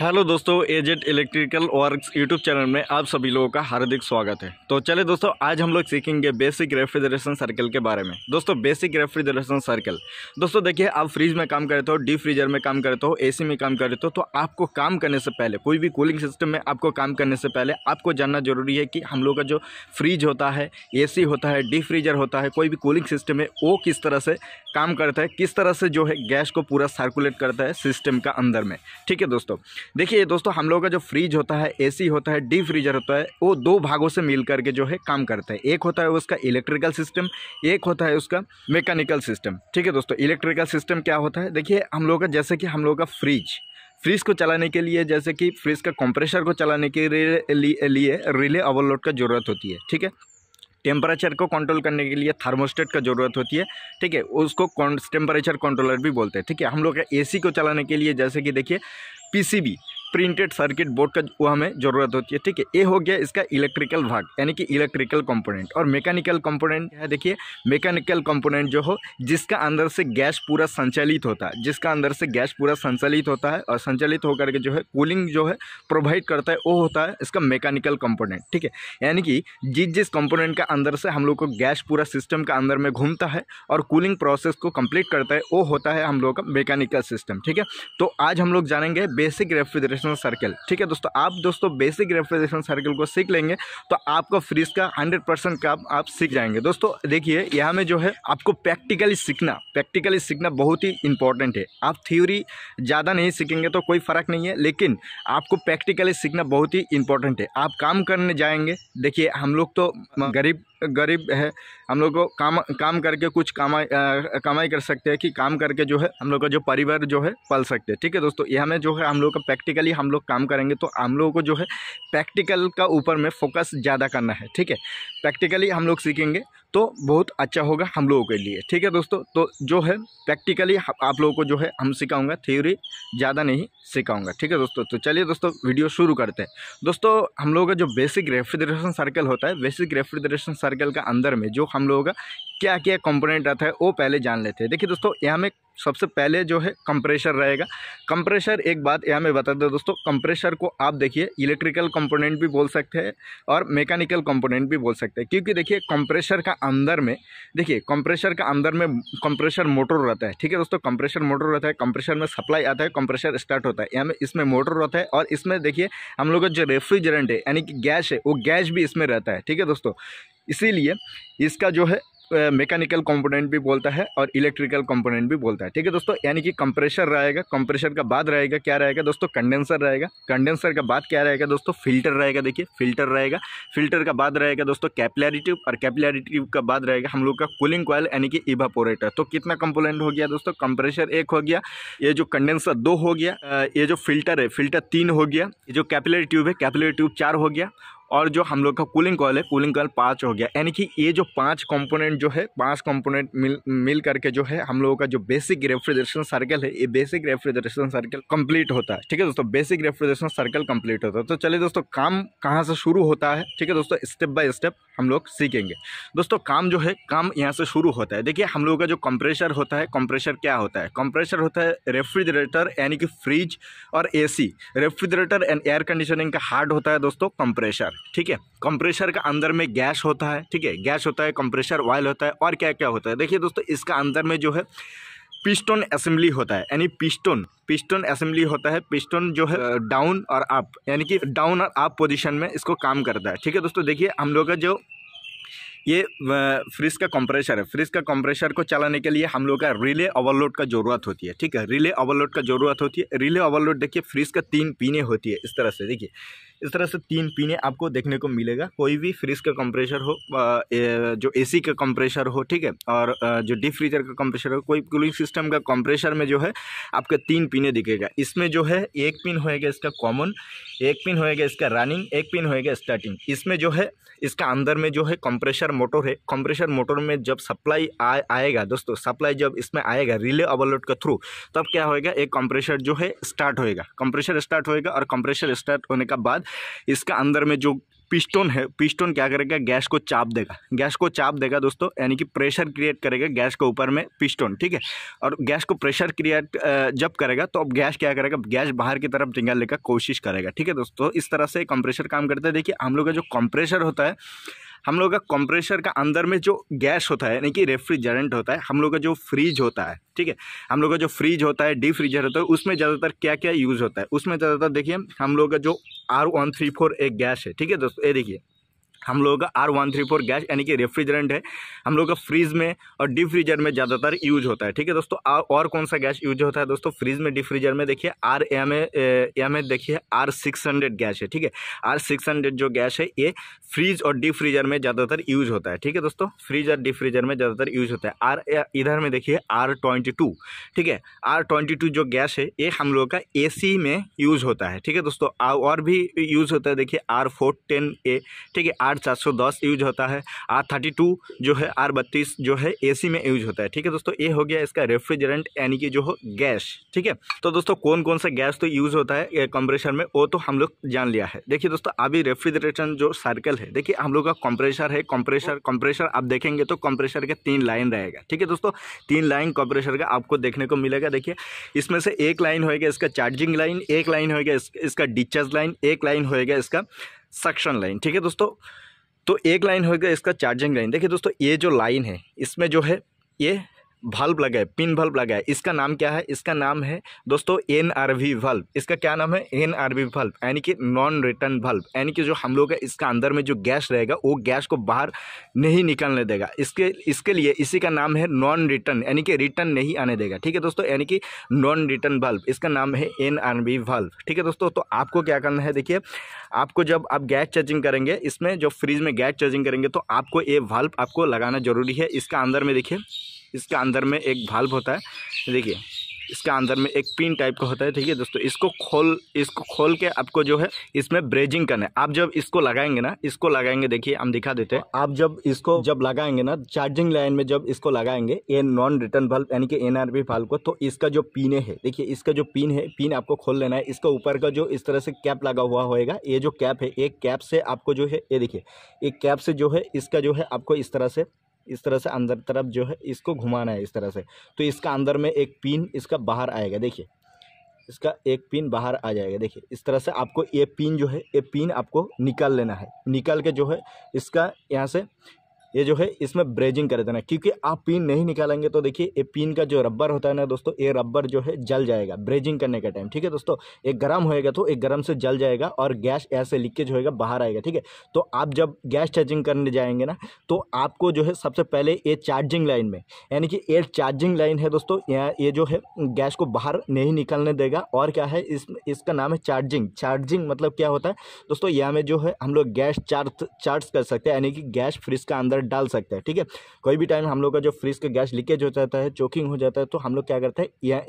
hello दोस्तों agent electrical works YouTube channel में आप सभी लोगों का हार्दिक स्वागत है तो चले दोस्तों आज हम लोग सीखेंगे बेसिक रेफ्रिजरेशन सर्कल के बारे में दोस्तों बेसिक रेफ्रिजरेशन सर्कल दोस्तों देखिए आप फ्रीज में काम करते हो डीप फ्रीजर में काम करते हो एसी में काम करते हो तो आपको काम करने से पहले कोई भी कूलिंग सिस्टम में आपको काम करने से पहले आपको जानना जरूरी है कि हम लोग का जो फ्रीज होता है ए होता है डीप फ्रीजर होता है कोई भी कूलिंग सिस्टम है वो किस तरह से काम करता है किस तरह से जो है गैस को पूरा सर्कुलेट करता है सिस्टम का अंदर में ठीक है दोस्तों देखिए दोस्तों हम लोगों का जो फ्रिज होता है एसी होता है डी फ्रीजर होता है वो दो भागों से मिल करके जो है काम करता है एक होता है उसका इलेक्ट्रिकल सिस्टम एक होता है उसका मैकेनिकल सिस्टम ठीक है दोस्तों इलेक्ट्रिकल सिस्टम क्या होता है देखिए हम लोग का जैसे कि हम लोग का फ्रिज फ्रिज को चलाने के लिए जैसे कि फ्रिज का कंप्रेशर को चलाने के लिए रिले ओवरलोड का ज़रूरत होती है ठीक है टेम्परेचर को कंट्रोल करने के लिए थर्मोस्टेट का ज़रूरत होती है ठीक है उसको टेम्परेचर कंट्रोलर भी बोलते हैं ठीक है हम लोग एसी को चलाने के लिए जैसे कि देखिए पीसीबी प्रिंटेड सर्किट बोर्ड का वो हमें ज़रूरत होती है ठीक है ये हो गया इसका इलेक्ट्रिकल भाग यानी कि इलेक्ट्रिकल कंपोनेंट और मैकेनिकल कंपोनेंट है देखिए मैकेनिकल कंपोनेंट जो हो जिसका अंदर से गैस पूरा संचालित होता है जिसका अंदर से गैस पूरा संचालित होता है और संचालित होकर के जो है कूलिंग जो है प्रोवाइड करता है वो होता है इसका मैकेनिकल कंपोनेंट ठीक है यानी कि जिस जिस कंपोनेंट का अंदर से हम लोग को गैस पूरा सिस्टम का अंदर में घूमता है और कूलिंग प्रोसेस को कंप्लीट करता है वो होता है हम लोग का मैकेनिकल सिस्टम ठीक है तो आज हम लोग जानेंगे बेसिक रेफ्रिजरेशन रेफ्रिजरेशन सर्कल ठीक है दोस्तों आप दोस्तों बेसिक रेफ्रिजरेशन सर्कल को सीख लेंगे तो आपको फ्रिज का हंड्रेड परसेंट काम आप सीख जाएंगे दोस्तों देखिए यहाँ में जो है आपको प्रैक्टिकली सीखना प्रैक्टिकली सीखना बहुत ही इंपॉर्टेंट है आप थ्योरी ज़्यादा नहीं सीखेंगे तो कोई फ़र्क नहीं है लेकिन आपको प्रैक्टिकली सीखना बहुत ही इंपॉर्टेंट है आप काम करने जाएंगे देखिए हम लोग तो गरीब गरीब है हम लोग को काम काम करके कुछ कमाई कमाई कर सकते हैं कि काम करके जो है हम लोग का जो परिवार जो है पल सकते हैं ठीक है दोस्तों यह में जो है हम लोग का प्रैक्टिकली हम लोग काम करेंगे तो हम लोगों को जो है प्रैक्टिकल का ऊपर में फोकस ज़्यादा करना है ठीक है प्रैक्टिकली हम लोग सीखेंगे तो बहुत अच्छा होगा हम लोगों के लिए ठीक है दोस्तों तो जो है प्रैक्टिकली आप लोगों को जो है हम सिखाऊंगा थ्योरी ज़्यादा नहीं सिखाऊंगा ठीक है दोस्तों तो चलिए दोस्तों वीडियो शुरू करते हैं दोस्तों हम लोगों का जो बेसिक रेफ्रिजरेशन सर्कल होता है बेसिक रेफ्रिजरेशन सर्कल का अंदर में जो हम लोगों का क्या क्या कंपोनेंट रहता है वो पहले जान लेते हैं देखिए दोस्तों यहाँ में सबसे पहले जो है कंप्रेशर रहेगा कंप्रेशर एक बात यहाँ में बता दूँ दोस्तों कंप्रेशर को आप देखिए इलेक्ट्रिकल कंपोनेंट भी बोल सकते हैं और मैकेनिकल कंपोनेंट भी बोल सकते हैं क्योंकि देखिए कंप्रेशर का अंदर में देखिए कंप्रेशर का अंदर में कंप्रेशर मोटर रहता है ठीक है दोस्तों कंप्रेशर मोटर रहता है कंप्रेशर में सप्लाई आता है कंप्रेशर स्टार्ट होता है यहाँ में इसमें मोटर रहता है और इसमें देखिए हम लोग का जो रेफ्रिजरेंट है यानी कि गैस है वो गैस भी इसमें रहता है ठीक है दोस्तों इसीलिए इसका जो है मैकेनिकल कंपोनेंट भी बोलता है और इलेक्ट्रिकल कंपोनेंट भी बोलता है ठीक है दोस्तों यानी कि कंप्रेशर रहेगा कंप्रेशर का बाद रहेगा क्या रहेगा दोस्तों कंडेंसर रहेगा कंडेंसर का बाद क्या रहेगा दोस्तों फिल्टर रहेगा देखिए फिल्टर रहेगा फिल्टर का बाद रहेगा दोस्तों कैपिलरी और कैपिलरी का बाद रहेगा हम लोग का कूलिंग कॉयल यानी कि इवापोरेटर तो कितना कंपोनेंट हो गया दोस्तों कंप्रेशर एक हो गया ये जो कंडेंसर दो हो गया ये जो फिल्टर है फिल्टर तीन हो गया ये जो कैपिलरी ट्यूब है कैपिलरी ट्यूब चार हो गया और जो हम लोग का कूलिंग कॉल है कूलिंग कॉल पाँच हो गया यानी कि ये जो पांच कंपोनेंट जो है पांच कंपोनेंट मिल मिल करके जो है हम लोगों का जो बेसिक रेफ्रिजरेशन सर्कल है ये बेसिक रेफ्रिजरेशन सर्कल कंप्लीट होता है ठीक है दोस्तों बेसिक रेफ्रिजरेशन सर्कल कंप्लीट होता है तो चलिए दोस्तों काम कहाँ से शुरू होता है ठीक है दोस्तों स्टेप बाय स्टेप हम लोग सीखेंगे दोस्तों काम जो है काम यहाँ से शुरू होता है देखिए हम लोगों का जो कंप्रेशर होता है कंप्रेशर क्या होता है कंप्रेशर होता है रेफ्रिजरेटर यानी कि फ्रिज और a refrigerator and air conditioning का हार्ड होता है दोस्तों कंप्रेशर ठीक है कंप्रेसर का अंदर में गैस होता है ठीक है गैस होता है कंप्रेसर ऑयल होता है और क्या क्या होता है देखिए दोस्तों इसका अंदर में जो है पिस्टन असेंबली होता है यानी पिस्टन पिस्टन असेंबली होता है पिस्टन जो है डाउन और अप यानी कि डाउन और अप पोजीशन में इसको काम करता है ठीक है दोस्तों देखिए हम लोग का जो ये फ्रिज का कंप्रेसर है फ्रिज का कंप्रेशर को चलाने के लिए हम लोग का रिले ओवरलोड का ज़रूरत होती है ठीक है रिले ओवरलोड का ज़रूरत होती है रिले ओवरलोड देखिए फ्रिज का तीन पीने होती है इस तरह से देखिए इस तरह से तीन पीने आपको देखने को मिलेगा कोई भी फ्रिज का कंप्रेशर हो जो एसी का कंप्रेशर हो ठीक है और जो डीप फ्रीजर का कंप्रेशर हो कोई कूलिंग सिस्टम का कंप्रेशर में जो है आपका तीन पीने दिखेगा इसमें जो है एक पिन होएगा इसका कॉमन एक पिन होएगा इसका रनिंग एक पिन होएगा स्टार्टिंग इसमें जो है इसका अंदर में जो है कंप्रेशर मोटर है कंप्रेशर मोटर में जब सप्लाई आ, आएगा दोस्तों सप्लाई जब इसमें आएगा रिले ओवरलोड के थ्रू तब क्या होएगा एक कंप्रेशर जो है स्टार्ट होएगा कंप्रेशर स्टार्ट होएगा और कंप्रेशर स्टार्ट होने का बाद इसका अंदर में जो पिस्टन है पिस्टन क्या करेगा गैस को चाप देगा गैस को चाप देगा दोस्तों यानी कि प्रेशर क्रिएट करेगा गैस के ऊपर में पिस्टन ठीक है और गैस को प्रेशर क्रिएट जब करेगा तो अब गैस क्या करेगा गैस बाहर की तरफ निकालने का कोशिश करेगा ठीक है दोस्तों इस तरह से कंप्रेशर काम करता है देखिए हम लोग का जो कंप्रेशर होता है हम लोग का कंप्रेसर का अंदर में जो गैस होता है यानी कि रेफ्रिजरेंट होता है हम लोग का जो फ्रीज होता है ठीक है हम लोग का जो फ्रीज होता है डी फ्रीजर होता है उसमें ज़्यादातर क्या क्या यूज़ होता है उसमें ज़्यादातर देखिए हम लोग का जो आर वन थ्री फोर एक गैस है ठीक है दोस्तों ये देखिए हम लोगों का R one three four gas यानी कि रेफ्रिजरेंट है हम लोग का फ्रीज में और डीप फ्रीजर में ज़्यादातर यूज होता है ठीक है दोस्तों और कौन सा गैस यूज होता है दोस्तों फ्रीज में डीप फ्रीजर में देखिए आर एम एम ए देखिए आर सिक्स हंड्रेड गैस है ठीक है आर सिक्स हंड्रेड जो गैस है ये फ्रीज और डीप फ्रीजर में ज़्यादातर यूज होता है ठीक है दोस्तों फ्रीज और डीप फ्रीजर में ज़्यादातर यूज होता है आर इधर में देखिए आर ट्वेंटी टू ठीक है आर ट्वेंटी टू जो गैस है ये हम लोग का ए सी में यूज होता है ठीक है दोस्तों और भी यूज होता है देखिए आर फोर टेन ए ठीक है आर आर चार सौ दस यूज होता है आर थर्टी टू जो है आर बत्तीस जो है एसी में यूज होता है ठीक है दोस्तों ये हो गया इसका रेफ्रिजरेंट यानी कि जो हो गैस ठीक है तो दोस्तों कौन कौन सा गैस तो यूज़ होता है कंप्रेशर में वो तो हम लोग जान लिया है देखिए दोस्तों अभी रेफ्रिजरेटर जो सर्कल है देखिए हम लोग का कंप्रेशर है कंप्रेशर कंप्रेशर आप देखेंगे तो कंप्रेशर के तीन लाइन रहेगा ठीक है दोस्तों तीन लाइन कंप्रेशर का आपको देखने को मिलेगा देखिए इसमें से एक लाइन होएगा इसका चार्जिंग लाइन एक लाइन होएगा इसका डिस्चार्ज लाइन एक लाइन होएगा इसका सक्शन लाइन ठीक है दोस्तों तो एक लाइन होगा इसका चार्जिंग लाइन देखिए दोस्तों ये जो लाइन है इसमें जो है ये भल्ब लगाए पिन बल्ब लगाए इसका नाम क्या है इसका नाम है दोस्तों एन आर वी भाल्व इसका क्या नाम है एन आर वी बल्ब यानी कि नॉन रिटर्न बल्ब यानी कि जो हम लोग है इसका अंदर में जो गैस रहेगा वो गैस को बाहर नहीं निकलने देगा इसके इसके लिए इसी का नाम है नॉन रिटर्न यानी कि रिटर्न नहीं आने देगा ठीक है दोस्तों यानी कि नॉन रिटर्न बल्ब इसका नाम है एन आर वी भाल्व ठीक है दोस्तों तो आपको क्या करना है देखिए आपको जब आप गैस चार्जिंग करेंगे इसमें जो फ्रिज में गैस चार्जिंग करेंगे तो आपको ये वाल्व आपको लगाना जरूरी है इसका अंदर में देखिए इसके अंदर में एक भाल्व होता है देखिए इसके अंदर में एक पिन टाइप का होता है ठीक है दोस्तों इसको खोल इसको खोल के आपको जो है इसमें ब्रेजिंग करना है आप जब इसको लगाएंगे ना इसको लगाएंगे देखिए हम दिखा देते हैं आप जब इसको जब लगाएंगे ना चार्जिंग लाइन में जब इसको लगाएंगे ये नॉन रिटर्न बल्ब यानी कि एनआरबी बल्ब को तो इसका जो पिन है देखिए इसका जो पिन है पिन आपको खोल लेना है इसका ऊपर का जो इस तरह से कैप लगा हुआ होएगा ये जो कैप है ये कैप से आपको जो है ये देखिए ये कैप से जो है इसका जो है आपको इस तरह से इस तरह से अंदर तरफ जो है इसको घुमाना है इस तरह से तो इसका अंदर में एक पिन इसका बाहर आएगा देखिए इसका एक पिन बाहर आ जाएगा देखिए इस तरह से आपको ये पिन जो है ये पिन आपको निकाल लेना है निकाल के जो है इसका यहाँ से ये जो है इसमें ब्रेजिंग कर देना क्योंकि आप पिन नहीं निकालेंगे तो देखिए ये पिन का जो रबर होता है ना दोस्तों ये रबर जो है जल जाएगा ब्रेजिंग करने का टाइम ठीक है दोस्तों एक गर्म होएगा तो एक गर्म से जल जाएगा और गैस ऐसे लीकेज होएगा बाहर आएगा ठीक है तो आप जब गैस चार्जिंग करने जाएंगे ना तो आपको जो है सबसे पहले ये चार्जिंग लाइन में यानी कि ये चार्जिंग लाइन है दोस्तों यहाँ ये जो है गैस को बाहर नहीं निकलने देगा और क्या है इस इसका नाम है चार्जिंग चार्जिंग मतलब क्या होता है दोस्तों यहाँ में जो है हम लोग गैस चार्ज चार्ज कर सकते हैं यानी कि गैस फ्रिज का अंदर डाल सकते हैं ठीक है कोई भी टाइम हम लोग का जो फ्रिज का गैस लीकेज हो जाता है चोकिंग हो जाता है तो हम लोग क्या करते हैं या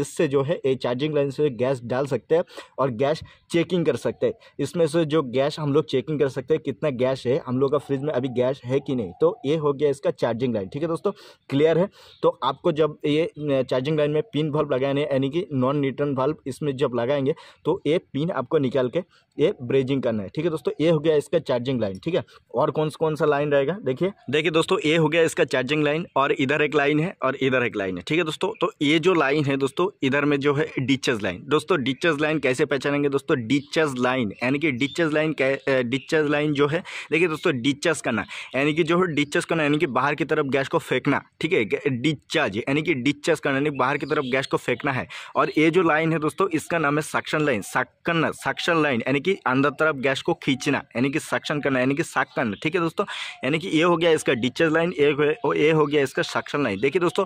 इससे जो है ये चार्जिंग लाइन से गैस डाल सकते हैं और गैस चेकिंग कर सकते हैं इसमें से जो गैस हम लोग चेकिंग कर सकते हैं कितना गैस है हम लोग का फ्रिज में अभी गैस है कि नहीं तो ये हो गया इसका चार्जिंग लाइन ठीक है दोस्तों क्लियर है तो आपको जब ये चार्जिंग लाइन में पिन बल्ब लगाने यानी कि नॉन रिटर्न बल्ब इसमें जब लगाएंगे तो ये पिन आपको निकाल के ये ब्रेजिंग करना है ठीक है दोस्तों ये हो गया इसका चार्जिंग लाइन ठीक है और कौन सा कौन सा लाइन रहेगा देखिए देखिए देखिए दोस्तों ये हो गया इसका चार्जिंग लाइन और इधर एक लाइन है और इधर एक लाइन है ठीक है दोस्तों तो ये जो लाइन है दोस्तों इधर में जो है डिचेज लाइन दोस्तों डिचेज लाइन कैसे पहचानेंगे दोस्तों डिचेज लाइन यानी कि डिचेज लाइन डिचेज लाइन जो है देखिए दोस्तों डिचेस करना यानी कि जो है डिचेस करना यानी कि बाहर की तरफ गैस को फेंकना ठीक है डिचार्ज यानी कि डिचेस करना यानी बाहर की तरफ गैस को फेंकना है और ये जो लाइन है दोस्तों इसका नाम है suction line suction suction line यानी कि अंदर तरफ गैस को खींचना यानी कि सक्शन करना यानी कि साक करना ठीक है दोस्तों यानी कि ए हो गया इसका डिचेज लाइन ए ए हो गया इसका सक्शन लाइन देखिए दोस्तों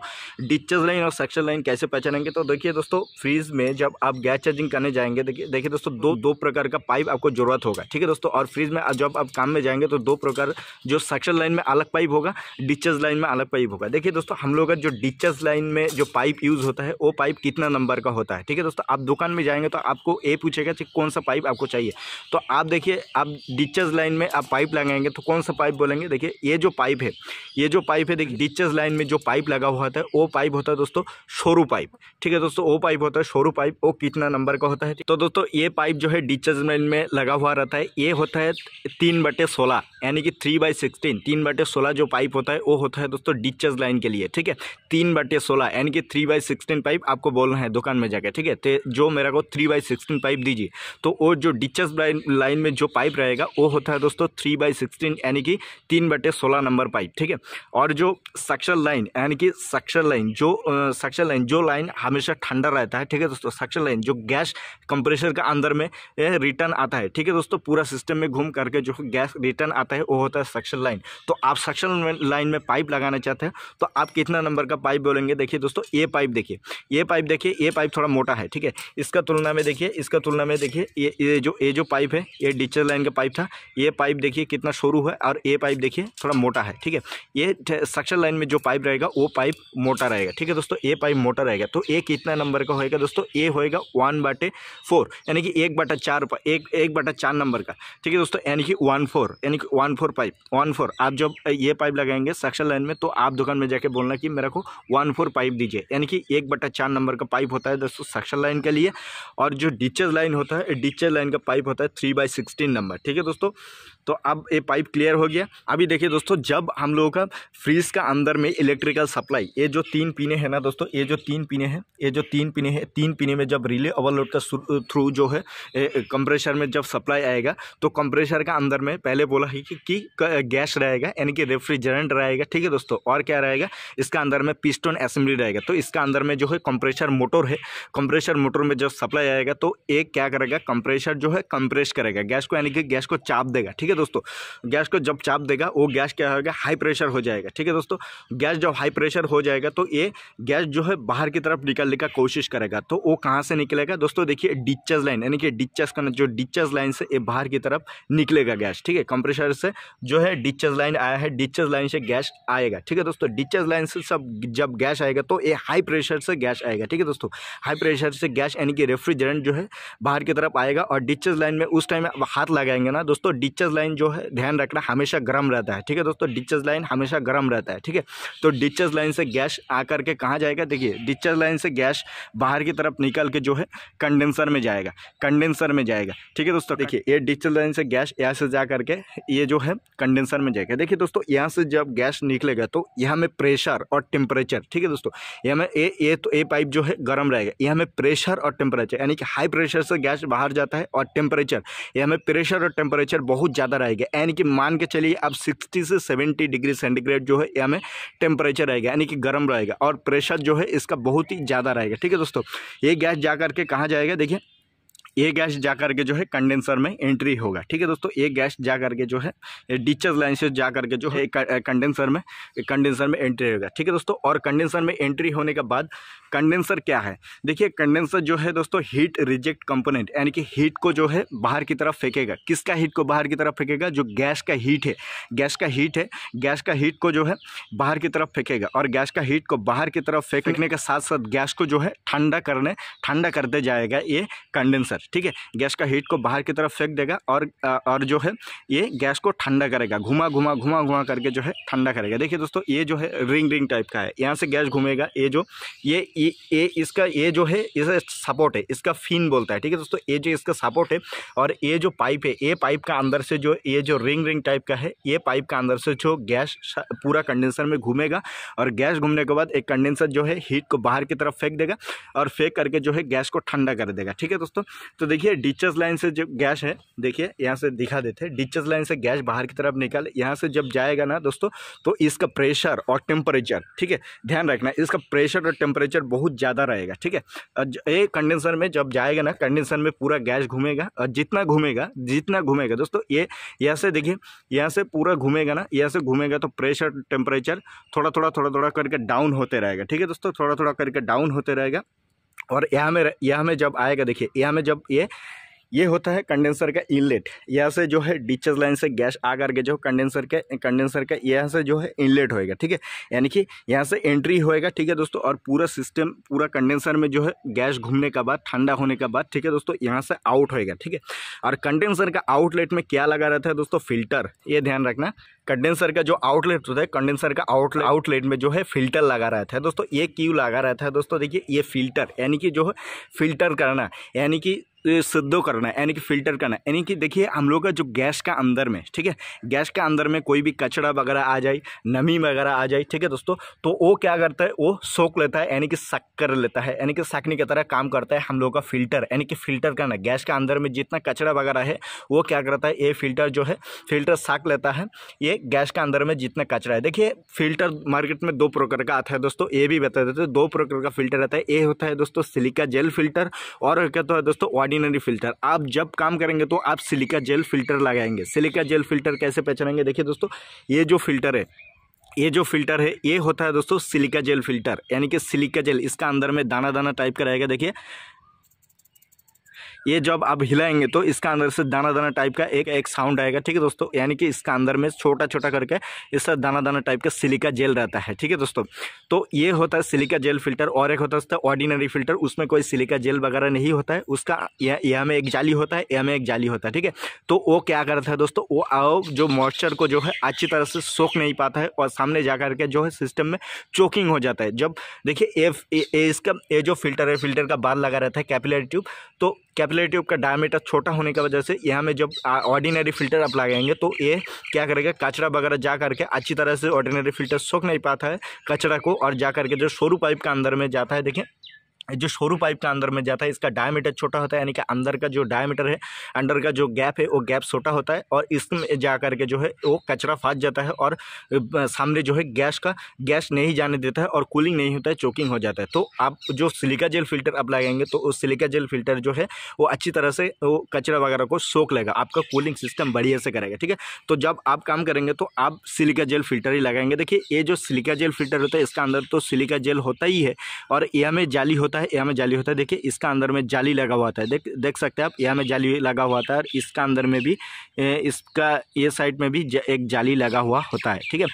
डिचेज लाइन और सक्शन लाइन कैसे पहचानेंगे तो देखिए दोस्तों फ्रीज में जब आप गैस चार्जिंग करने जाएंगे देखिए देखिए दोस्तों दो दो प्रकार का पाइप आपको जरूरत होगा ठीक है दोस्तों और फ्रीज में जब आप काम में जाएंगे तो दो प्रकार जो सक्शन लाइन में अलग पाइप होगा डिचेज लाइन में अलग पाइप होगा देखिए दोस्तों हम लोग का जो डिचेज लाइन में जो पाइप यूज़ होता है वो पाइप कितना नंबर का होता है ठीक है दोस्तों आप दुकान में जाएंगे तो आपको ए पूछेगा कि कौन सा पाइप आपको चाहिए तो आप देखिए आप डिचेज लाइन में आप पाइप लगाएंगे तो कौन सा पाइप बोलेंगे देखिए ये जो पाइप है ये जो पाइप है देखिए डिचेस लाइन में जो पाइप लगा हुआ था वो पाइप होता है दोस्तों शोरू पाइप ठीक है दोस्तों वो पाइप होता है शोरू पाइप वो कितना नंबर का होता है तो दोस्तों ये पाइप जो है डिचेस लाइन में लगा हुआ रहता है ये होता है तीन बटे सोलह यानी कि थ्री बाई सिक्सटीन तीन बटे सोलह जो पाइप होता है वो होता है दोस्तों डिचेस लाइन के लिए ठीक है तीन बटे सोलह यानी कि थ्री बाई सिक्सटीन पाइप आपको बोलना है दुकान में जाकर ठीक है तो जो मेरा को थ्री बाई सिक्सटीन पाइप दीजिए तो वो जो डिचेस लाइन में जो पाइप रहेगा वो होता है दोस्तों थ्री बाई सिक्सटीन यानी कि तीन बटे सोलह नंबर पाइप ठीक है और जो सक्शन लाइन यानी कि सक्शन लाइन जो सक्शन लाइन जो लाइन हमेशा ठंडा रहता है ठीक है दोस्तों सक्शन लाइन जो गैस कंप्रेसर के अंदर में रिटर्न आता है ठीक है दोस्तों पूरा सिस्टम में घूम करके जो गैस रिटर्न आता है वो होता है सक्शन लाइन तो आप सक्शन लाइन में पाइप लगाना चाहते हैं तो आप कितना नंबर का पाइप बोलेंगे देखिए दोस्तों ये पाइप देखिए ये पाइप देखिए ये पाइप थोड़ा मोटा है ठीक है इसका तुलना में देखिए इसका तुलना में देखिए ये ये जो ये जो पाइप है ये डिचर लाइन का पाइप था ये पाइप देखिए कितना शोरू है और ये पाइप देखिए थोड़ा मोटा है ठीक है ये स्ट्रक्चर लाइन में जो पाइप रहेगा वो पाइप मोटा रहेगा ठीक है दोस्तों ए पाइप मोटा रहेगा तो ए कितना नंबर का होएगा दोस्तों ए होएगा वन बाटे फोर यानी कि एक बाटा चार एक एक बाटा चार नंबर का ठीक है दोस्तों यानी कि वन फोर यानी कि one four pipe one four आप जब ये पाइप लगाएंगे स्ट्रक्चर लाइन में तो आप दुकान में जाके बोलना कि मेरे को वन फोर पाइप दीजिए यानी कि एक बटा चार नंबर का पाइप होता है दोस्तों स्ट्रक्चर लाइन के लिए और जो डिचेज लाइन होता है डिचेज लाइन का पाइप होता है थ्री बाई सिक्सटीन नंबर ठीक है दोस्तों तो अब ये पाइप क्लियर हो गया अभी देखिए दोस्तों जब हम लोगों का फ्रीज का अंदर में इलेक्ट्रिकल सप्लाई ये जो तीन पीने हैं ना दोस्तों ये जो तीन पीने हैं ये जो तीन पीने हैं तीन पीने में जब रिले ओवरलोड का थ्रू जो है कंप्रेशर में जब सप्लाई आएगा तो कंप्रेशर का अंदर में पहले बोला है कि, कि गैस रहेगा यानी कि रेफ्रिजरेंट रहेगा ठीक है दोस्तों और क्या रहेगा इसका अंदर में पिस्टोन असेंबली रहेगा तो इसका अंदर में जो है कंप्रेशर मोटर है कंप्रेशर मोटर में जब सप्लाई आएगा तो एक क्या करेगा कंप्रेशर जो है कंप्रेस करेगा गैस को यानी कि गैस को चाप देगा ठीक है दोस्तों गैस को जब चाप देगा वो गैस गैस क्या होगा हाई प्रेशर हो जाएगा ठीक है दोस्तों गैस जब हाई प्रेशर हो जाएगा तो ये गैस जो है बाहर की तरफ निकलने का कोशिश करेगा तो वो कहाँ से निकलेगा दोस्तों देखिए डिचेज लाइन यानी कि डिचेस का जो डिचेज लाइन से ये बाहर की तरफ निकलेगा गैस ठीक है कंप्रेशर से जो है डिचेज लाइन आया है डिचेज लाइन से गैस आएगा ठीक है दोस्तों डिचेज लाइन से सब जब गैस आएगा तो ये हाई प्रेशर से गैस आएगा ठीक है दोस्तों हाई प्रेशर से गैस यानी कि रेफ्रिजरेंट जो है बाहर की तरफ आएगा और डिचेज लाइन में उस टाइम हाथ लगाएंगे ना दोस्तों डिचेज लाइन जो है ध्यान रखना हमेशा गर्म रहता है ठीक ठीक है दोस्तों डिचेज लाइन हमेशा गर्म रहता है ठीक है तो डिचेज लाइन से गैस आकर के कहाँ जाएगा देखिए डिचेज लाइन से गैस बाहर की तरफ निकल के जो है कंडेंसर में जाएगा कंडेंसर में जाएगा ठीक है दोस्तों देखिए ये डिचेज लाइन से गैस यहाँ से जा करके ये जो है कंडेंसर में जाएगा देखिए दोस्तों यहाँ से जब गैस निकलेगा तो यहाँ में प्रेशर और टेम्परेचर ठीक है दोस्तों यहाँ में ए ए तो ए पाइप जो है गर्म रहेगा यहाँ में प्रेशर और टेम्परेचर यानी कि हाई प्रेशर से गैस बाहर जाता है और टेम्परेचर यहाँ में प्रेशर और टेम्परेचर बहुत ज़्यादा रहेगा यानी कि मान के चलिए अब सिक्सटी सिक्सटी से सेवेंटी डिग्री सेंटीग्रेड जो है यह में टेम्परेचर रहेगा यानी कि गर्म रहेगा और प्रेशर जो है इसका बहुत ही ज़्यादा रहेगा ठीक है दोस्तों ये गैस जा करके कहाँ जाएगा देखिए ये गैस जा के जो है कंडेंसर में एंट्री होगा ठीक है दोस्तों ये गैस जा के जो है डिचर्स लाइन से जा के जो है कंडेंसर में कंडेंसर में एंट्री होगा ठीक है दोस्तों और कंडेंसर में एंट्री होने के बाद कंडेंसर क्या है देखिए कंडेंसर जो है दोस्तों हीट रिजेक्ट कंपोनेंट यानी कि हीट को जो है बाहर की तरफ फेंकेगा किसका हीट को बाहर की तरफ फेंकेगा जो गैस का हीट है गैस का हीट है गैस का हीट को जो है बाहर की तरफ फेंकेगा और गैस का हीट को बाहर की तरफ फेंकने के साथ साथ गैस को जो है ठंडा करने ठंडा करते जाएगा ये कंडेंसर अंदर ठीक है गैस का हीट को बाहर की तरफ फेंक देगा और और जो है ये गैस को ठंडा करेगा घुमा घुमा घुमा घुमा करके जो है ठंडा करेगा देखिए दोस्तों ये जो है रिंग रिंग टाइप का है यहाँ से गैस घूमेगा ये जो ये ये इसका ये जो है इसे सपोर्ट है इसका फिन बोलता है ठीक है दोस्तों ये जो इसका सपोर्ट है और ये जो पाइप है ये पाइप का अंदर से जो ये जो रिंग रिंग टाइप का है ये पाइप का अंदर से जो गैस पूरा कंडेंसर में घूमेगा और गैस घूमने के बाद एक कंडेंसर जो है हीट को बाहर की तरफ फेंक देगा और फेंक करके जो है गैस को ठंडा कर देगा ठीक है दोस्तों तो देखिए डिचस लाइन से जब गैस है देखिए यहाँ से दिखा देते हैं डिचस लाइन से गैस बाहर की तरफ निकाल यहाँ से जब जाएगा ना दोस्तों तो इसका प्रेशर और टेम्परेचर ठीक है ध्यान रखना इसका प्रेशर और टेम्परेचर बहुत ज़्यादा रहेगा ठीक है ये कंडेंसर में जब जाएगा ना कंडेंसर में पूरा गैस घूमेगा और जितना घूमेगा जितना घूमेगा दोस्तों ये यहाँ से देखिए यहाँ से पूरा घूमेगा ना यहाँ से घूमेगा तो प्रेशर टेम्परेचर थोड़ा थोड़ा थोड़ा थोड़ा करके डाउन होते रहेगा ठीक है दोस्तों थोड़ा थोड़ा करके डाउन होते रहेगा और यहाँ में यहाँ में जब आएगा देखिए यहाँ में जब ये ये होता है कंडेंसर का इनलेट यहाँ से जो है डिचेज लाइन से गैस आ करके जो कंडेंसर के कंडेंसर का यहाँ से जो है इनलेट होएगा ठीक है यानी कि यहाँ से एंट्री होएगा ठीक है दोस्तों और पूरा सिस्टम पूरा कंडेंसर में जो है गैस घूमने का बाद ठंडा होने का बाद ठीक है दोस्तों यहाँ से आउट होएगा ठीक है और कंडेंसर का आउटलेट में क्या लगा रहता है दोस्तों फिल्टर ये ध्यान रखना कंडेंसर का जो आउटलेट होता है कंडेंसर का आउटलेट आउटलेट में जो है फिल्टर लगा रहता है दोस्तों ये क्यू लगा रहता है दोस्तों देखिए ये फिल्टर यानी कि जो है फिल्टर करना यानी कि सिद्धो करना है यानी कि फिल्टर करना है यानी कि देखिए हम लोग का जो गैस का अंदर में ठीक है गैस के अंदर में कोई भी कचरा वगैरह आ जाए नमी वगैरह आ जाए ठीक है दोस्तों तो वो क्या करता है वो सोख लेता है यानी कि सक कर लेता है यानी कि सकने की तरह काम करता है हम लोग का फिल्टर यानी कि फिल्टर करना गैस के अंदर में जितना कचरा वगैरह है वो क्या करता है ये फिल्टर जो है फिल्टर साक लेता है ये गैस के अंदर में जितना कचरा है देखिए फिल्टर मार्केट में दो प्रकार का आता है दोस्तों ये भी बता देते दो प्रकार का फिल्टर रहता है ये होता है दोस्तों सिलिका जेल फिल्टर और कहता तो है दोस्तों ऑर्डिनरी फिल्टर आप जब काम करेंगे तो आप सिलिका जेल फिल्टर लगाएंगे सिलिका जेल फिल्टर कैसे पहचानेंगे देखिए दोस्तों ये जो फिल्टर है ये जो फिल्टर है ये होता है दोस्तों सिलिका जेल फिल्टर यानी कि सिलिका जेल इसका अंदर में दाना दाना टाइप का रहेगा देखिए ये जब आप हिलाएंगे तो इसका अंदर से दाना दाना टाइप का एक एक साउंड आएगा ठीक है दोस्तों यानी कि इसका अंदर में छोटा छोटा करके इसका दाना दाना टाइप का सिलिका जेल रहता है ठीक है दोस्तों तो ये होता है सिलिका जेल फिल्टर और एक होता है ऑर्डिनरी फिल्टर उसमें कोई सिलिका जेल वगैरह नहीं होता है उसका यह में एक जाली होता है यह में एक जाली होता है ठीक है तो वो क्या करता है दोस्तों वो आओ जो मॉइस्चर को जो है अच्छी तरह से सोख नहीं पाता है और सामने जा करके जो है सिस्टम में चोकिंग हो जाता है जब देखिए इसका ये जो फिल्टर है फिल्टर का बाल लगा रहता है कैपिलरी ट्यूब तो कैपिलरी ट्यूब का डायमीटर छोटा होने की वजह से यहाँ में जब ऑर्डिनरी फिल्टर आप लगाएंगे तो ये क्या करेगा कचरा वगैरह जा करके अच्छी तरह से ऑर्डिनरी फिल्टर सोख नहीं पाता है कचरा को और जा करके जो सोरू पाइप का अंदर में जाता है देखिए जो शोरू पाइप का अंदर में जाता है इसका डायमीटर छोटा होता है यानी कि अंदर का जो डायमीटर है अंदर का जो गैप है वो गैप छोटा होता है और इसमें जा कर के जो है वो कचरा फाट जाता है और सामने जो है गैस का गैस नहीं जाने देता है और कूलिंग नहीं होता है चोकिंग हो जाता है तो आप जो सिलिका जेल फिल्टर आप लगाएंगे तो उस सिलिका जेल फिल्टर जो है वो अच्छी तरह से वो कचरा वगैरह को सोख लेगा आपका कूलिंग सिस्टम बढ़िया से करेगा ठीक है तो जब आप काम करेंगे तो आप सिलिका जेल फिल्टर ही लगाएंगे देखिए ये जो सिलिका जेल फिल्टर होता है इसका अंदर तो सिलिका जेल होता ही है और यह में जाली होता होता है यहाँ में जाली होता है देखिए इसका अंदर में जाली लगा हुआ था देख देख सकते हैं आप यहाँ में जाली लगा हुआ था है और इसका अंदर में भी इसका ये साइड में भी एक जाली लगा हुआ होता है ठीक है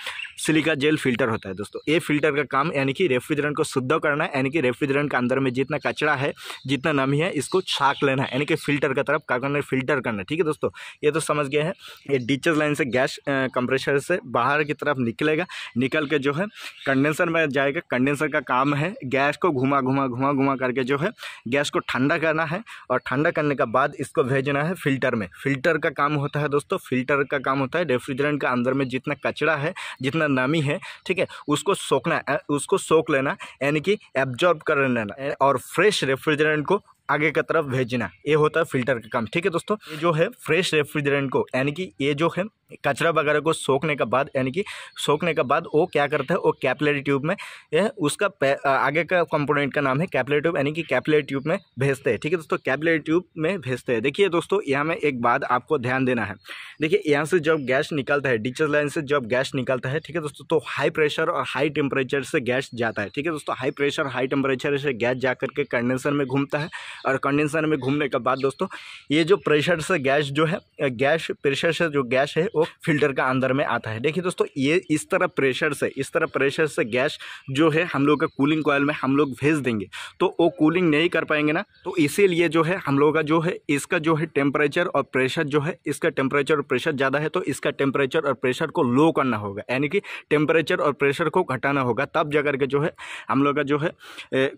सिलिका जेल फिल्टर होता है दोस्तों ये फिल्टर का काम यानी कि रेफ्रिजरेंट को शुद्ध करना है यानी कि रेफ्रिजरेंट के अंदर में जितना कचरा है जितना नमी है इसको छाक लेना है यानी कि फिल्टर का तरफ क्या करना फिल्टर करना है ठीक है दोस्तों ये तो समझ गया है ये डीचर लाइन से गैस कंप्रेशर से बाहर की तरफ निकलेगा निकल के जो है कंडेंसर में जाएगा कंडेंसर का काम है गैस को घुमा घुमा घुमा घुमा करके जो है गैस को ठंडा करना है और ठंडा करने के बाद इसको भेजना है फिल्टर में फिल्टर का काम होता है दोस्तों फिल्टर का काम होता है रेफ्रिजरेंट के अंदर में जितना कचरा है जितना नमी है ठीक है उसको सोखना उसको सोख लेना यानी कि एब्जॉर्ब कर लेना और फ्रेश रेफ्रिजरेंट को आगे की तरफ भेजना ये होता है फिल्टर का काम ठीक है दोस्तों ये जो है फ्रेश रेफ्रिजरेंट को यानी कि ये जो है कचरा वगैरह को सोखने के बाद यानी कि सोखने के बाद वो क्या करता है वो कैपलेरी ट्यूब में यह उसका आगे का कंपोनेंट का नाम है कैपलेरी ट्यूब यानी कि कैपलेरी ट्यूब में भेजते हैं ठीक है दोस्तों कैपलेरी ट्यूब में भेजते हैं देखिए दोस्तों यहाँ में एक बात आपको ध्यान देना है देखिए यहाँ से जब गैस निकलता है डिचर लाइन से जब गैस निकलता है ठीक है दोस्तों तो हाई प्रेशर और हाई टेम्परेचर से गैस जाता है ठीक है दोस्तों हाई प्रेशर हाई टेम्परेचर से गैस जा करके कंडेंसर में घूमता है और कंडेंसर में घूमने के बाद दोस्तों ये जो प्रेशर से गैस जो है गैस प्रेशर से जो गैस है वो फिल्टर का अंदर में आता है देखिए दोस्तों ये इस तरह प्रेशर से इस तरह प्रेशर से गैस जो है हम लोग का कूलिंग कॉयल में हम लोग भेज देंगे तो वो कूलिंग नहीं कर पाएंगे ना तो इसीलिए जो है हम लोग का जो है इसका जो है टेम्परेचर और प्रेशर जो है इसका टेम्परेचर और प्रेशर ज़्यादा है तो इसका टेम्परेचर और प्रेशर को लो करना होगा यानी कि टेम्परेचर और प्रेशर को घटाना होगा तब जा करके जो है हम लोग का जो है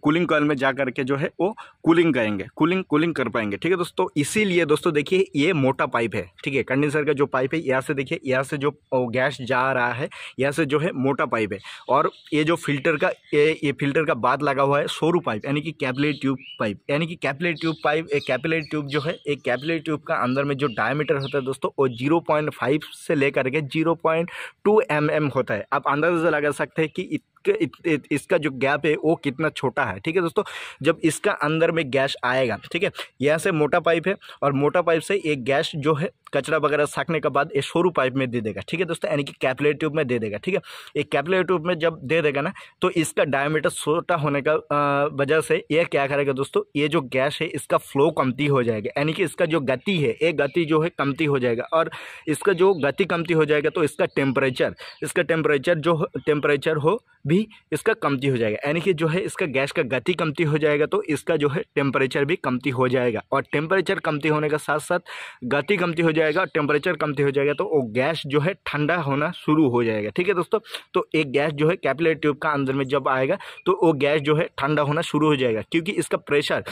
कूलिंग कॉयल में जा करके जो है वो कूलिंग करेंगे कूलिंग कूलिंग कर पाएंगे ठीक है दोस्तों इसीलिए दोस्तों देखिए ये मोटा पाइप है ठीक है कंडेंसर का जो पाइप है यहाँ से देखिए यहाँ से जो गैस जा रहा है यहाँ से जो है मोटा पाइप है और ये जो फिल्टर का ये, ये फिल्टर का बाद लगा हुआ है सोरू पाइप यानी कि कैपिलरी ट्यूब पाइप यानी कि कैपिलरी ट्यूब पाइप एक कैपिलरी ट्यूब जो है एक कैपिलरी ट्यूब का अंदर में जो डायमीटर होता है दोस्तों वो जीरो से लेकर के जीरो पॉइंट टू होता है आप अंदाजा लगा सकते हैं कि इत, इसका जो गैप है वो कितना छोटा है ठीक है दोस्तों जब इसका अंदर में गैस आएगा ठीक है यहाँ से मोटा पाइप है और मोटा पाइप से एक गैस जो है कचरा वगैरह साकने के बाद ये सोरू पाइप में दे देगा ठीक है दोस्तों यानी कि कैपलेट ट्यूब में दे देगा ठीक है एक कैपलेट ट्यूब में जब दे देगा ना तो इसका डायमीटर छोटा होने का वजह से यह क्या करेगा दोस्तों ये जो गैस है इसका फ्लो कमती हो जाएगा यानी कि इसका जो गति है ये गति जो है कमती हो जाएगा और इसका जो गति कमती हो जाएगा तो इसका टेम्परेचर इसका टेम्परेचर जो टेम्परेचर हो भी इसका कमती हो जाएगा यानी कि जो है इसका गैस का गति कमती हो जाएगा तो इसका जो है टेम्परेचर भी कमती हो जाएगा और टेम्परेचर कमती होने के साथ साथ गति कमती हो जाएगा और टेम्परेचर कमती हो जाएगा तो वो गैस जो है ठंडा होना शुरू हो जाएगा ठीक है दोस्तों तो एक गैस जो है कैपिलरी ट्यूब का अंदर में जब आएगा तो वो गैस जो है ठंडा होना शुरू हो जाएगा क्योंकि इसका प्रेशर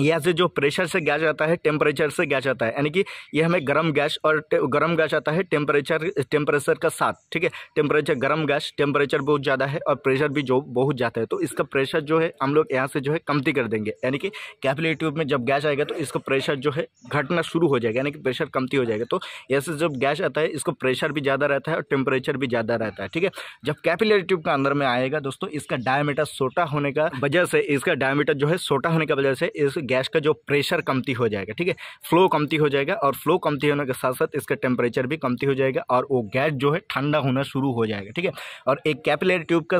यह से जो प्रेशर से गैस आता है टेम्परेचर से गैस आता है यानी कि यह हमें गर्म गैस और गर्म गैस आता है टेम्परेचर टेम्परेचर का साथ ठीक है टेम्परेचर गर्म गैस टेम्परेचर बहुत ज़्यादा है और प्रेशर भी जो बहुत ज़्यादा है तो इसका प्रेशर जो है हम लोग यहाँ से जो है कमती कर देंगे यानी कि कैपिलरी ट्यूब में जब गैस आएगा तो इसका प्रेशर जो है घटना शुरू हो जाएगा यानी कि प्रेशर कमती हो जाएगा तो से जब गैस आता है इसको प्रेशर भी ज़्यादा रहता है और टेम्परेचर भी ज़्यादा रहता है ठीक है जब कैपिलरी ट्यूब का अंदर में आएगा दोस्तों इसका डायमीटर छोटा होने का वजह से इसका डायमीटर जो है छोटा होने की वजह से इस तो गैस का जो प्रेशर कमती हो जाएगा ठीक है फ्लो कमती हो जाएगा और फ्लो कमती होने के साथ साथ इसका टेम्परेचर भी कमती हो जाएगा और वो गैस जो है ठंडा होना शुरू हो जाएगा ठीक है और एक कैपिलरी ट्यूब का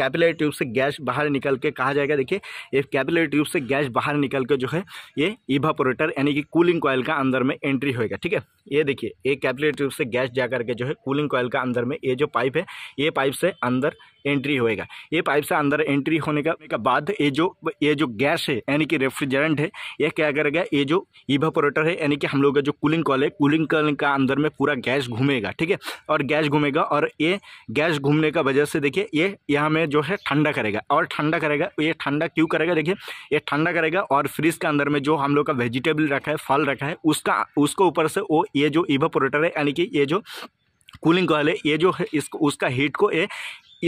कैपिलरी ट्यूब से गैस बाहर निकल के कहा जाएगा देखिए एक कैपिलरी ट्यूब से गैस बाहर निकल के जो है ये इवापोरेटर यानी कि कूलिंग कॉयल का अंदर में एंट्री होएगा ठीक है ये देखिए एक कैपिलरी ट्यूब से गैस जाकर के जो है कूलिंग कॉयल का अंदर में ये जो पाइप है ये पाइप से अंदर एंट्री होएगा ये पाइप से अंदर एंट्री होने का, का बाद ये जो ये जो गैस है यानी कि रेफ्रिजरेंट है ये क्या करेगा ये जो इवापोरेटर है यानी कि हम लोग का जो कूलिंग कॉल है कूलिंग कॉल का अंदर में पूरा गैस घूमेगा ठीक है और गैस घूमेगा और ये गैस घूमने का वजह से देखिए ये यहाँ में जो है ठंडा करेगा और ठंडा करेगा ये ठंडा क्यों करेगा देखिए ये ठंडा करेगा और फ्रिज के अंदर में जो हम लोग का वेजिटेबल रखा है फल रखा है उसका उसको ऊपर से वो ये जो इवापोरेटर है यानी कि ये जो कूलिंग कॉल है ये जो है इसको उसका हीट को ये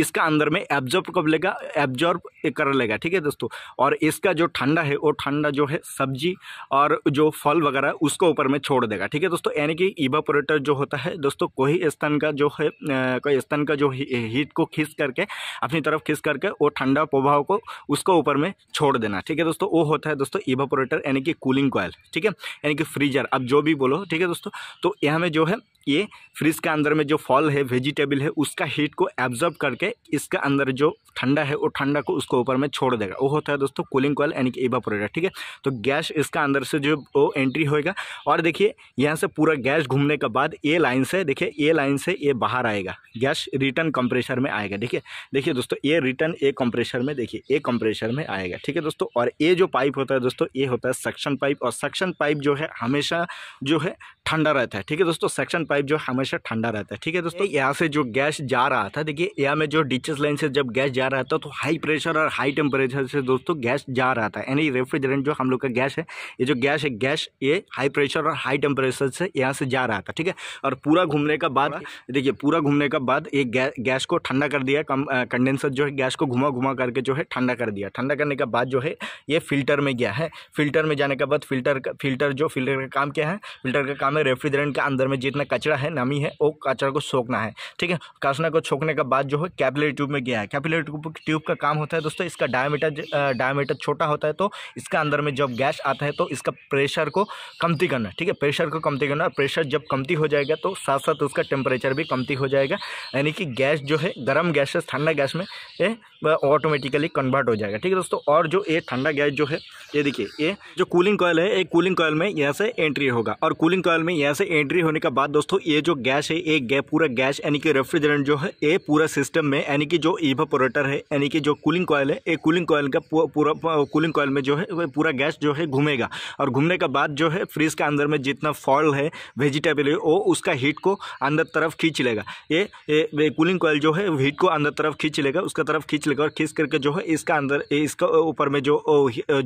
इसका अंदर में एब्जॉर्ब कब लेगा एब्जॉर्ब कर लेगा ठीक है दोस्तों और इसका जो ठंडा है वो ठंडा जो है सब्जी और जो फल वगैरह उसको ऊपर में छोड़ देगा ठीक है दोस्तों यानी कि इवापोरेटर जो होता है दोस्तों कोई स्तन का जो है कोई स्तन का जो हीट को खींच करके अपनी तरफ खींच करके वो ठंडा प्रभाव को उसको ऊपर में छोड़ देना ठीक है दोस्तों वो होता है दोस्तों इवापोरेटर यानी कि कूलिंग कॉयल ठीक है यानी कि फ्रीजर अब जो भी बोलो ठीक है दोस्तों तो यहाँ में जो है ये फ्रिज के अंदर में जो फल है वेजिटेबल है उसका हीट को एब्जॉर्ब करके करके इसका अंदर जो ठंडा है वो ठंडा को उसको ऊपर में छोड़ देगा वो होता है दोस्तों कूलिंग कॉल यानी कि एवापोरेटर ठीक है तो गैस इसका अंदर से जो वो एंट्री होएगा और देखिए यहाँ से पूरा गैस घूमने के बाद ए लाइन से देखिए ए लाइन से ये बाहर आएगा गैस रिटर्न कंप्रेशर में आएगा ठीक है देखिए दोस्तों ये रिटर्न ए कंप्रेशर में देखिए ए कंप्रेशर में आएगा ठीक है दोस्तों और ये जो पाइप होता है दोस्तों ये होता है सक्शन पाइप और सक्शन पाइप जो है हमेशा जो है ठंडा रहता है ठीक है दोस्तों सेक्शन पाइप जो हमेशा ठंडा रहता है ठीक है दोस्तों यहाँ से जो गैस जा रहा था देखिए यहाँ में जो डिचेस लाइन से जब गैस जा रहा था तो हाई प्रेशर और हाई टेम्परेचर से दोस्तों गैस जा रहा था यानी रेफ्रिजरेंट जो हम लोग का गैस है ये जो गैस है गैस ये हाई प्रेशर और हाई टेम्परेचर से यहाँ से जा रहा था ठीक है और पूरा घूमने का बाद देखिए पूरा घूमने का बाद ये गैस को ठंडा कर दिया कम कंडेंसर जो है गैस को घुमा घुमा करके जो है ठंडा कर दिया ठंडा करने के बाद जो है ये फिल्टर में गया है फिल्टर में जाने के बाद फिल्टर फिल्टर जो फिल्टर का काम क्या है फिल्टर का काम है रेफ्रिजरेंट के अंदर में जितना कचरा है नमी है वो कचरा को सोखना है ठीक है कचरा को सोखने के बाद जो है कैपिलरी ट्यूब में गया है कैपिलरी ट्यूब का काम होता है दोस्तों इसका डायमीटर डायमीटर छोटा होता है तो इसका अंदर में जब गैस आता है तो इसका प्रेशर को कमती करना ठीक है प्रेशर को कमती करना प्रेशर जब कमती हो जाएगा तो साथ साथ उसका टेम्परेचर भी कमती हो जाएगा यानी कि गैस जो है गर्म गैस से ठंडा गैस में ये ऑटोमेटिकली कन्वर्ट हो जाएगा ठीक है दोस्तों और जो ये ठंडा गैस जो है ये देखिए ये जो कूलिंग कॉयल है ये कूलिंग कॉयल में यहाँ से एंट्री होगा और कूलिंग कॉयल में यहाँ से एंट्री होने के बाद दोस्तों ये जो गैस है ये पूरा गैस यानी कि रेफ्रिजरेंट जो है ये पूरा सिस्टम सिस्टम में यानी कि जो ईवापोरेटर है यानी कि जो कूलिंग कॉयल है एक कूलिंग कॉयल का पूरा कूलिंग कॉयल में जो है पूरा गैस जो है घूमेगा और घूमने के बाद जो है फ्रिज के अंदर में जितना फॉल है वेजिटेबल है वो उसका हीट को अंदर तरफ खींच लेगा ये, ये कूलिंग कॉयल जो है हीट को अंदर तरफ खींच लेगा उसका तरफ खींच लेगा और खींच करके जो है इसका अंदर इसका ऊपर में जो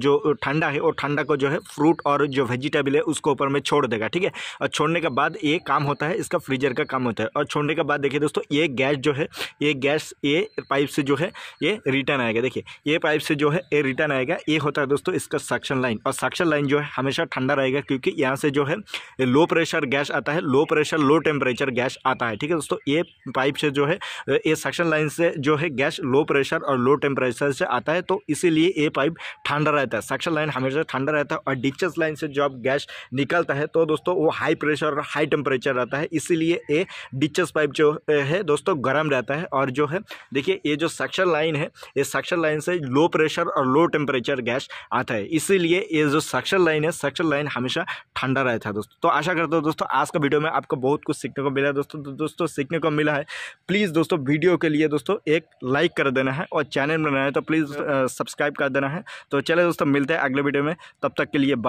जो ठंडा है वो ठंडा को जो है फ्रूट और जो वेजिटेबल है उसको ऊपर में छोड़ देगा ठीक है और छोड़ने के बाद ये काम होता है इसका फ्रीजर का काम होता है और छोड़ने के बाद देखिए दोस्तों ये गैस जो है ये गैस गैस ये पाइप से जो है ये रिटर्न आएगा देखिए ये पाइप से जो है ये रिटर्न आएगा ये होता है दोस्तों इसका सक्शन लाइन और सक्शन लाइन जो है हमेशा ठंडा रहेगा क्योंकि यहाँ से जो है लो प्रेशर गैस आता है low pressure low temperature gas आता है ठीक है दोस्तों ये पाइप से जो है ये सक्शन लाइन से जो है गैस लो प्रेशर और लो टेम्परेचर से आता है तो इसीलिए ये पाइप ठंडा रहता है सक्शन लाइन हमेशा ठंडा रहता है और डिक्चस लाइन से जो अब गैस निकलता है तो दोस्तों वो हाई प्रेशर और हाई टेम्परेचर रहता है इसीलिए ये डिक्चस पाइप जो है दोस्तों गर्म रहता है और जो है देखिए ये जो सक्शन लाइन है ये सक्शन लाइन से लो प्रेशर और लो टेम्परेचर गैस आता है इसीलिए ये जो सक्शन लाइन है सक्शन लाइन हमेशा ठंडा रहता है दोस्तों तो आशा करता हूँ दोस्तों आज का वीडियो में आपको बहुत कुछ सीखने को मिला है दोस्तों तो दोस्तों सीखने को मिला है प्लीज़ दोस्तों वीडियो के लिए दोस्तों एक लाइक कर देना है और चैनल बनाना है तो प्लीज़ सब्सक्राइब कर देना है तो चले दोस्तों मिलते हैं अगले वीडियो में तब तक के लिए बाय